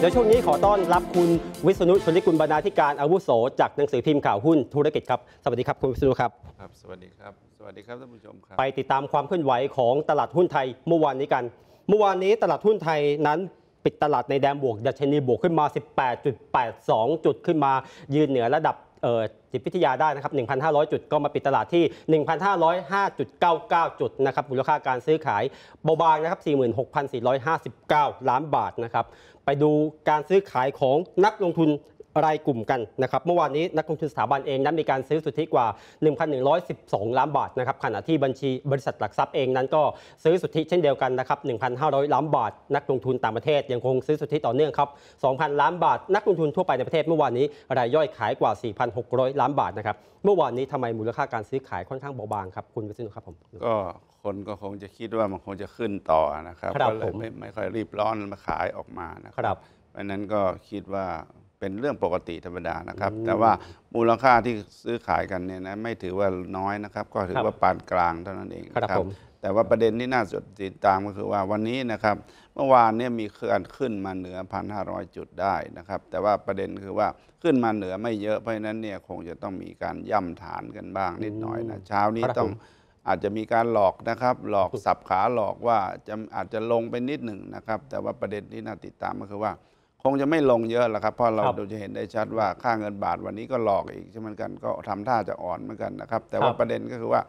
เดี๋ยวช่วงนี้ขอต้อนรับคุณวิศนุชนิกุลบรรณาธิการอาวุโสจากหนังสือพิมพ์ข่าวหุ้นธุรกิจครับ สวัสดีครับ คุณวิศนุครับ ครับ สวัสดีครับ สวัสดีครับท่านผู้ชมครับ ไปติดตามความเคลื่อนไหวของตลาดหุ้นไทยเมื่อวานนี้กัน เมื่อวานนี้ตลาดหุ้นไทยนั้นปิดตลาดในแดนบวกดัชนีบวกขึ้นมา 18.82 จุดขึ้นมา ยืนเหนือระดับจิตวิทยาได้นะครับ 1,500 จุดก็มาปิดตลาดที่ 1,505.99 จุดนะครับมูลค่าการซื้อขายเบาบางนะครับ 46,459 ล้านบาทนะครับ ไปดูการซื้อขายของนักลงทุนรายกลุ่มกัน นะครับเมื่อวานนี้นักลงทุนสถาบันเอง นั้นมีการซื้อสุทธิกว่า 1,112ล้านบาทนะครับ ขณะที่บัญชีบริษัทหลักทรัพย์เองนั้นก็ซื้อสุทธิเช่นเดียวกันนะครับ1,500 ล้านบาทนักลงทุนต่างประเทศยังคงซื้อสุทธิต่อเนื่องครับ 2,000ล้านบาทนักลงทุนทั่วไปในประเทศ เมื่อวานนี้รายย่อยขายกว่า4,600ล้านบาทนะครับเมื่อวานนี้ทำไมมูลค่าการซื้อขายค่อนข้างเบาบางครับคุณวิศนุครับผมก็คนก็คงจะคิดว่ามันคงจะขึ้นต่อนะครับก็เลยไม่ค่อยรีบร้อนมาขายออกมานะครับเพราะนั้นก็คิดว่าเป็นเรื่องปกติธรรมดานะครับ แต่ว่ามูลค่าที่ซื้อขายกันเนี่ยนะไม่ถือว่าน้อยนะครับ ก็ถือว่าปานกลางเท่านั้นเองนะครับแต่ว่าประเด็นที่น่าสนติดตามก็คือว่าวันนี้นะครับ เมื่อวานเนี่ยมีเคลื่อนขึ้นมาเหนือพันห้าร้อยจุดได้นะครับ แต่ว่าประเด็นคือว่าขึ้นมาเหนือไม่เยอะ เพราะฉะนั้นเนี่ยคงจะต้องมีการย่ำฐานกันบ้าง นิดหน่อยนะเช้านี้ต้องอาจจะมีการหลอกนะครับ หลอกสับขาหลอกว่าจะอาจจะลงไปนิดหนึ่งนะครับ แต่ว่าประเด็นที่น่าติดตามก็คือว่าคงจะไม่ลงเยอะแล้วครับเพราะเราดรจะเห็นได้ชัดว่าค่าเงินบาทวันนี้ก็หลอกอีกเช่นเหมือนกันก็ทำท่าจะอ่อนเหมือนกันนะครับแต่ว่ารประเด็นก็คือว่า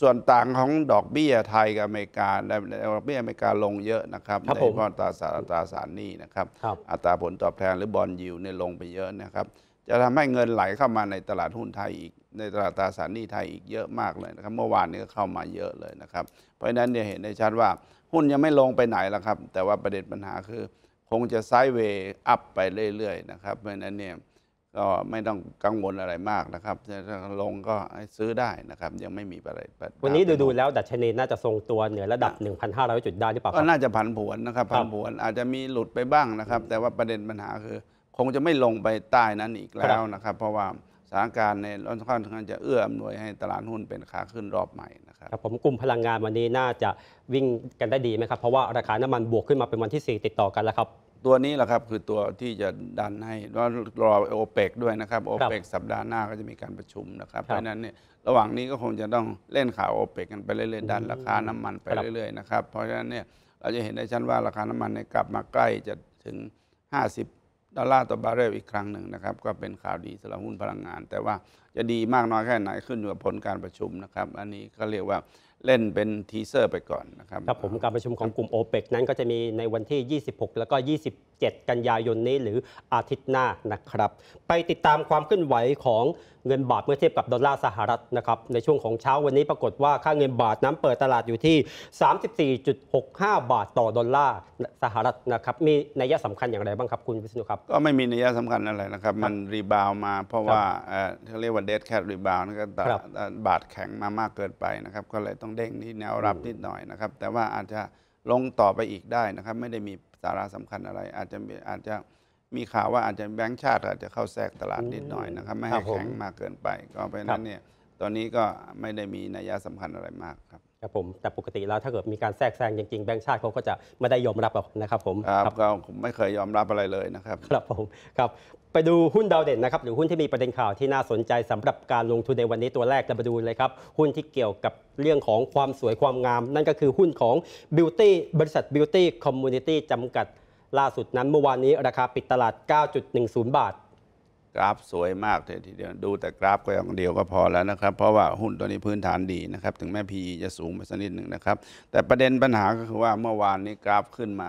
ส่วนต่างของดอกเบี้ยไทยกับอเมริกาดอกเบี้ยอเมริกาลงเยอะนะครับในโดยเฉพาะอตราสารตราสารนี้นะครับรบอัตราผลตอบแทนหรือบอลยิวเนี่ยลงไปเยอะนะครับจะทำให้เงินไหลเข้ามาในตลาดหุ้นไทยอีก ในตลาดตราสารนี้ไทยอีกเยอะมากเลยนะครับเมื่อวานนี้ก็เข้ามาเยอะเลยนะครับ เพราะฉะนั้นเนี่ยเห็นได้ชัดว่าหุ้นยังไม่ลงไปไหนแล้วครับ แต่ว่าประเด็นปัญหาคือคงจะไซด์เวย์อัพไปเรื่อยๆนะครับเพราะฉะนั้นเนี่ยก็ไม่ต้องกังวลอะไรมากนะครับ ถ้าลงก็ซื้อได้นะครับ ยังไม่มีอะไร วันนี้ดูดูแล้วดัชนีน่าจะทรงตัวเหนือระดับ 1,500 จุดได้หรือเปล่าก็น่าจะผันผวนนะครับผันผวนอาจจะมีหลุดไปบ้างนะครับ แต่ว่าประเด็นปัญหาคือ คงจะไม่ลงไปใต้นั้นอีกแล้วนะครับ เพราะว่าถานการณ์ในร้อนค่อนข้าจะเอื้ออำนวยให้ตลาดหุ้นเป็นขาขึ้นรอบใหม่นะครับครับ ผมกลุ่มพลังงานวันนี้น่าจะวิ่งกันได้ดีไหมครับ เพราะว่าราคาน้ำมันบวกขึ้นมาเป็นวันที่ 4 ติดต่อกันแล้วครับตัวนี้แหละครับ คือตัวที่จะดันให้ว่ารอโอเปกด้วยนะครับโอเปกสัปดาห์หน้าก็จะมีการประชุมนะครับเพราะนั้นเนี่ยระหว่างนี้ก็คงจะต้องเล่นข่าวโอเปกกันไปเรื่อยๆดันราคาน้ำมันไปเรื่อยๆนะครับเพราะฉะนั้นเนี่ยเราจะเห็นได้ชัดว่า ราคาน้ำมันเนี่ยกลับมาใกล้จะถึง 50ดอลลาร์ต่อบาร์เรลอีกครั้งหนึ่งนะครับ ก็เป็นข่าวดีสำหรับหุ้นพลังงาน แต่ว่าจะดีมากน้อยแค่ไหนขึ้นอยู่กับผลการประชุมนะครับอันนี้ก็เรียกว่าเล่นเป็นทีเซอร์ไปก่อนนะครับ ครับ ผมการประชุมของกลุ่ม o อเปนั้นก็จะมีในวันที่ 26 แล้วก็ 20 27กันยายนนี้หรืออาทิตย์หน้านะครับไปติดตามความเคลื่อนไหวของเงินบาทเมื่อเทียบกับดอลลาร์สหรัฐนะครับในช่วงของเช้า วันนี้ปรากฏว่าค่าเงินบาทนั้นเปิดตลาดอยู่ที่ 34.65 บาทต่อดอลลาร์สหรัฐนะครับมีนัยสำคัญอย่างไรบ้างครับคุณวิศนุครับก็ไม่มีนัยสำคัญอะไรนะครับมันรีบาวมาเพราะว่าเอขาเรียกว่าเดทแคทรีบาวนั่นก็บาทแข็งมามากเกินไปนะครับก็เลยต้องเด้งที่แนวรับนิดหน่อยนะครับแต่ว่าอาจจะลงต่อไปอีกได้นะครับ ไม่ได้มีสาระสำคัญอะไร อาจจะอาจจะมีข่าวว่าอาจจะแบงค์ชาติ อาจจะเข้าแทรกตลาดนิดหน่อยนะครับ ไม่ให้แข็งมากเกินไป ก็เพราะนั้นเนี่ย ตอนนี้ก็ไม่ได้มีนัยยะสำคัญอะไรมากครับครับผมแต่ปกติแล้วถ้าเกิดมีการแทรกแซงจริงๆแบงค์ชาติเขาก็จะไม่ได้ยอมรับหรอกนะครับ ผมครับก็ไม่เคยยอมรับอะไรเลยนะครับครับผมครับไปดูหุ้นดาวเด่นนะครับหรือหุ้นที่มีประเด็นข่าวที่น่าสนใจสำหรับการลงทุนในวันนี้ตัวแรกเราไปดูเลยครับ หุ้นที่เกี่ยวกับเรื่องของความสวยความงาม นั่นก็คือหุ้นของบิวตี้บริษัทบิวตี้คอมมูนิตี้จำกัดล่าสุดนั้นเมื่อวานนี้ราคาปิดตลาด 9.10 บาทกราฟสวยมากเลยทีเดียวดูแต่กราฟก็อย่างเดียวก็พอแล้วนะครับ เพราะว่าหุ้นตัวนี้พื้นฐานดีนะครับถึงแม้ PE จะสูงไปสักนิดหนึ่งนะครับ แต่ประเด็นปัญหาก็คือว่าเมื่อวานนี้กราฟขึ้นมา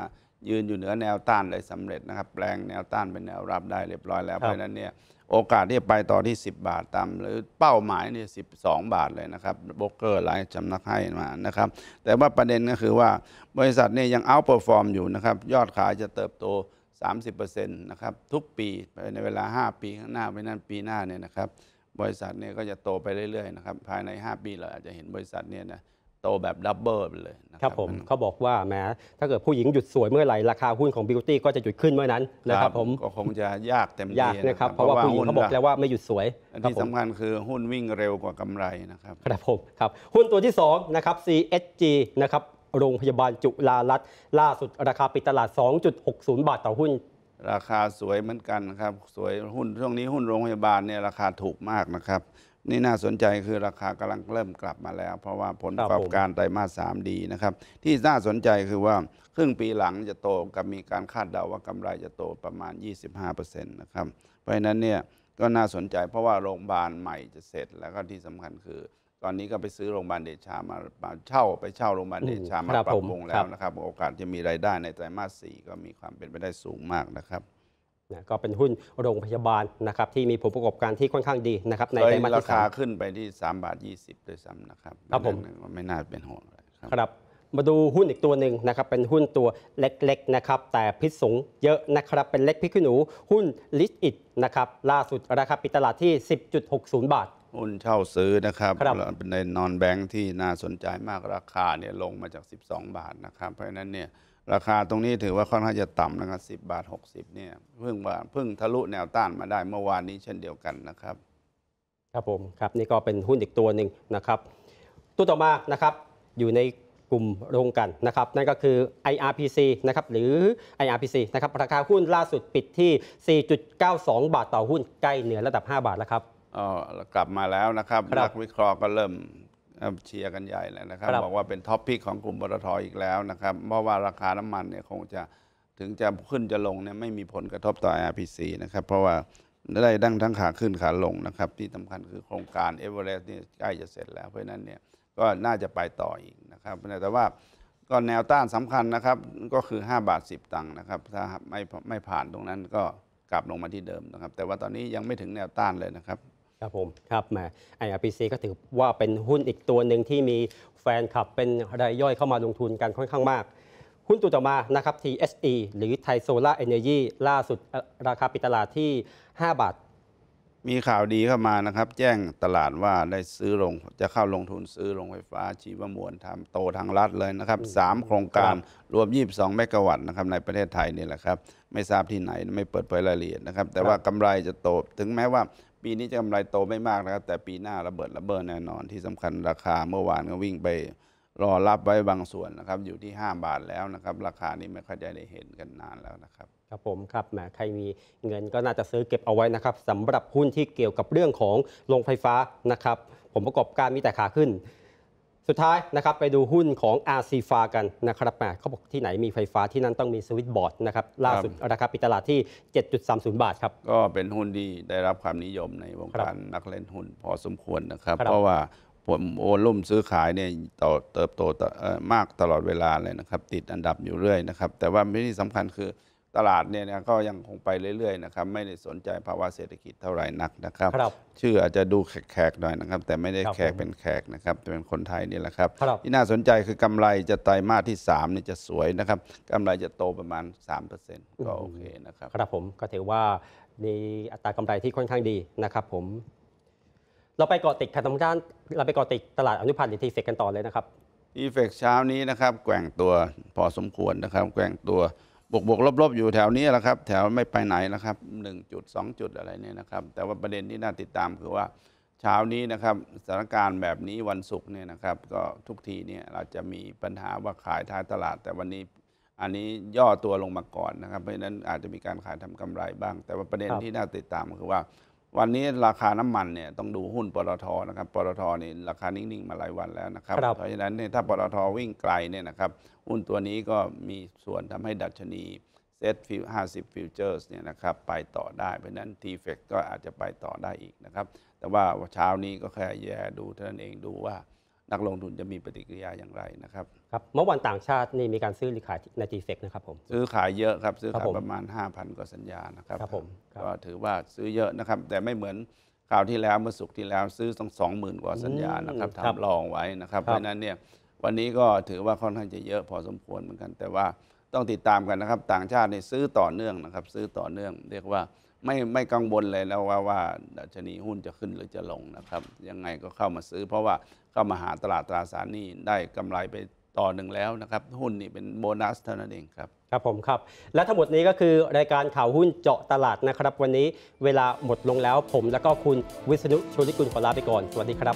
ยืนอยู่เหนือแนวต้านเลยสำเร็จนะครับ แปลงแนวต้านเป็นแนวรับได้เรียบร้อยแล้วเพราะนั้นเนี่ยโอกาสที่จะไปต่อที่ 10 บาทตามหรือเป้าหมายเนี่ยสิบบาทเลยนะครับโบรกเกอร์หลายจำนักให้มานะครับแต่ว่าประเด็นก็คือว่าบริษัทเนี่ยยังเอาเปร์ฟอร์มอยู่นะครับยอดขายจะเติบโต30%นะครับ ทุกปีในเวลา 5 ปีข้างหน้าไปนั่นปีหน้าเนี่ยนะครับ บริษัทเนี่ยก็จะโตไปเรื่อยๆนะครับ ภายใน 5 ปีเราอาจจะเห็นบริษัทเนี่ยนะโตแบบดับเบิลไปเลยครับผมเขาบอกว่าแม้ ถ้าเกิดผู้หญิงหยุดสวยเมื่อไหร่ ราคาหุ้นของบิวตี้ก็จะหยุดขึ้นเมื่อนั้นนะครับ ผมก็คงจะยากเต็มที่ยากนะครับ เพราะว่าผู้หญิงเขาบอกแล้วว่าไม่หยุดสวยที่สำคัญคือหุ้นวิ่งเร็วกว่ากำไรนะครับครับผมครับ หุ้นตัวที่2นะครับ CSG นะครับโรงพยาบาลจุฬารัตน์ล่าสุดราคาปิดตลาด 2.60 บาทต่อหุ้น ราคาสวยเหมือนกันครับ สวยหุ้นช่วงนี้หุ้นโรงพยาบาลเนี่ยราคาถูกมากนะครับ นี่น่าสนใจคือราคากำลังเริ่มกลับมาแล้ว เพราะว่าผลประกอบการไตรมาสสามดีนะครับ ที่น่าสนใจคือว่าครึ่งปีหลังจะโตกับมีการคาดเดาว่ากำไรจะโตประมาณ 25%นะครับ เพราะฉะนั้นเนี่ยก็น่าสนใจเพราะว่าโรงพยาบาลใหม่จะเสร็จแล้วก็ที่สำคัญคือตอนนี้ก็ไปซื้อโรงพยาบาลเดชามาเช่าไปเช่าโรงพยาบาลเดชามาปรับปรุงแล้วนะครับโอกาสจะมีรายได้ในไตรมาสสี่ก็มีความเป็นไปได้สูงมากนะครับ ก็เป็นหุ้นโรงพยาบาลนะครับที่มีผลประกอบการที่ค่อนข้างดีนะครับในไตรมาสี่สามราคาขึ้นไปที่ 3 บาทยี่ิบด้วยซ้ำนะครับครับผมไม่น่าเป็นห่วงครับมาดูหุ้นอีกตัวหนึ่งนะครับเป็นหุ้นตัวเล็กๆนะครับแต่พิษสูง เยอะนะครับเป็นเล็กพิษขี้นหนู หุ้นลิสอิดนะครับล่าสุดราคาปิดตลาดที่ 10.60 บาทหุ้นเช่าซื้อนะครับรบเป็นในนอนแบงค์ที่น่าสนใจมากราคาเนี่ยลงมาจาก 12 บาทนะครับเพราะฉะนั้นเนี่ยราคาตรงนี้ถือว่าค่อนข้างจะต่ำนะครับสิบาทหกสิบเนี่ยเพิ่งว่าเพิ่งทะลุแนวต้านมาได้เมื่อวานนี้เช่นเดียวกันนะครับครับผมครับนี่ก็เป็นหุ้นอีกตัวหนึ่งนะครับตัวต่อมานะครับอยู่ในกลุ่มโรงกันนะครับนั่นก็คือ IRPC นะครับหรือ IRPC นะครับราคาหุ้นล่าสุดปิดที่ 4.92 บาทต่อหุ้นใกล้เหนือระดับ 5 บาทแล้วครับออกลับมาแล้วนะครับนักวิเคราะห์ก็เริ่มเชียร์กันใหญ่แล้วนะครับบอกว่าเป็นท็อปพิกของกลุ่มบตทอีกแล้วนะครับเพราะว่าราคาน้ำมันเนี่ยคงจะถึงจะขึ้นจะลงเนี่ยไม่มีผลกระทบต่อ RPC นะครับเพราะว่าได้ดั้งทั้งขาขึ้นขาลงนะครับที่สาคัญคือโครงการเอเวอเรสต์นี่ใกล้จะเสร็จแล้วเพราะนั้นเนี่ยก็น่าจะไปต่ออีกนะครับแต่ว่าก็แนวต้านสำคัญนะครับก็คือ 5 บาท 10ตังค์นะครับ ถ้าไม่ไม่ผ่านตรงนั้นก็กลับลงมาที่เดิมนะครับ แต่ว่าตอนนี้ยังไม่ถึงแนวต้านเลยนะครับครับผมครับแหมไออาร์พีซีก็ถือว่าเป็นหุ้นอีกตัวหนึ่งที่มีแฟนคลับเป็นรายย่อยเข้ามาลงทุนกันค่อนข้างมาก หุ้นตัวต่อมานะครับ TSE หรือไทยโซล่าเอเนจีล่าสุดราคาปิดตลาดที่ 5 บาทมีข่าวดีเข้ามานะครับแจ้งตลาดว่าได้ซื้อลงจะเข้าลงทุนซื้อลงไฟฟ้าชีวมวลทำโตทางรัฐเลยนะครับสามโครงการรวมยีสบองเมกะวัตต์นะครับในประเทศไทยนี่แหละครับไม่ทราบที่ไหนไม่เปิดเผยรายละเอียดนะครับ แต่ว่ากำไรจะโต ถึงแม้ว่าปีนี้จะกำไรโตไม่มากนะครับแต่ปีหน้าระเบิดระเบิดแน่นอน ที่สำคัญราคาเมื่อวานก็วิ่งไปรอรับไว้บางส่วนนะครับ อยู่ที่ 5 บาทแล้วนะครับ ราคานี้ไม่ค่อยจะได้เห็นกันนานแล้วนะครับครับผมครับแหมใครมีเงินก็น่าจะซื้อเก็บเอาไว้นะครับสำหรับหุ้นที่เกี่ยวกับเรื่องของโรงไฟฟ้านะครับ ผมประกอบการมีแต่ขาขึ้น สุดท้ายนะครับไปดูหุ้นของ RC ฟากันนะครับแหมเขาบอกที่ไหนมีไฟฟ้าที่นั่นต้องมีสวิตบอร์ดนะครับล่าสุดราคาปิดตลาดที่ 7.30 บาทครับ ก็เป็นหุ้นที่ได้รับความนิยมในวงการนักเล่นหุ้นพอสมควรนะครับ เพราะว่าผมโอนลุ่มซื้อขายเนี่ยเติบโตมากตลอดเวลาเลยนะครับ ติดอันดับอยู่เรื่อยนะครับแต่ว่าไม่ที่สำคัญคือตลาดเนี่ยนะก็ยังคงไปเรื่อยๆนะครับไม่ได้สนใจภาวะเศรษฐกิจเท่าไหร่นักนะครับรบชื่ออาจจะดูแขกๆ หน่อยนะครับ แต่ไม่ได้แขกเป็นแขกนะครับเป็นคนไทยนี่แหละครับรบที่น่าสนใจคือกำไรจะไตรมาสที่3เนี่ยจะสวยนะครับกำไรจะโตประมาณ 3%ก็โอเคนะครับครับผมก็ถือว่ามีอัตรากำไรที่ค่อนข้างดีนะครับผม เราไปเกาะติดค่ะทางด้าน เราไปเกาะติดตลาดอนุพันธ์หรือทีเฟกกันต่อเลยนะครับอีเฟกเช้านี้นะครับ แกว่งตัวพอสมควรนะครับ แกว่งตัวบวกบวกลบ ๆ อยู่แถวนี้แหละครับ แถวไม่ไปไหนแล้วครับหนึ่งจุดสองจุดอะไรเนี่ยนะครับ แต่ว่าประเด็นที่น่าติดตามคือว่าเช้านี้นะครับสถานการณ์แบบนี้วันศุกร์เนี่ยนะครับ ก็ทุกทีเนี่ยเราจะมีปัญหาว่าขายท้ายตลาด แต่วันนี้อันนี้ย่อตัวลงมาก่อนนะครับเพราะฉะนั้นอาจจะมีการขายทำกำไรบ้าง แต่ว่าประเด็นที่น่าติดตามคือว่าวันนี้ราคาน้ำมันเนี่ยต้องดูหุ้นปตทนะครับปตทนี่ราคานิ่งๆมาหลายวันแล้วนะครับ เพราะฉะนั้นเนี่ยถ้าปตทวิ่งไกลเนี่ยนะครับหุ้นตัวนี้ก็มีส่วนทำให้ดัชนีเซ็ตฟิวห้าสิบฟิวเจอร์สเนี่ยนะครับไปต่อได้เพราะนั้นทีเฟกก็อาจจะไปต่อได้อีกนะครับแต่ว่าเช้านี้ก็แค่แย่ดูเท่านั้นเองดูว่านักลงทุนจะมีปฏิกิริยาอย่างไรนะครับครับเมื่อวันต่างชาตินี่มีการซื้อหรือขายในทีเซกนะครับผมซื้อขายเยอะครับ ซื้อขายประมาณ 5,000กว่าสัญญานะครับครับผมก็ถือว่าซื้อเยอะนะครับ แต่ไม่เหมือนคราวที่แล้วเมื่อสุกที่แล้วซื้อตั้งสองหมื่นกว่าสัญญานะครับทำรองไว้นะครับ เพราะนั้นเนี่ยวันนี้ก็ถือว่าค่อนข้างจะเยอะพอสมควรเหมือนกัน แต่ว่าต้องติดตามกันนะครับ ต่างชาติเนี่ยซื้อต่อเนื่องนะครับ ซื้อต่อเนื่อง เรียกว่าไม่ไม่กังวลเลยแล้วว่าว่าดัชนีหุ้นจะขึ้นหรือจะลงนะครับ ยังไงก็เข้ามาซื้อ เพราะว่าเข้ามาหาตลาดตราสารนี้ได้กาไรไปต่อหนึ่งแล้วนะครับ หุ้นนี่เป็นโบนัสเท่านั้นเองครับ ครับผมครับ และทั้งหมดนี้ก็คือรายการข่าวหุ้นเจาะตลาดนะครับ วันนี้เวลาหมดลงแล้วผมและก็คุณวิษณุชลิกุลขอลาไปก่อน สวัสดีครับ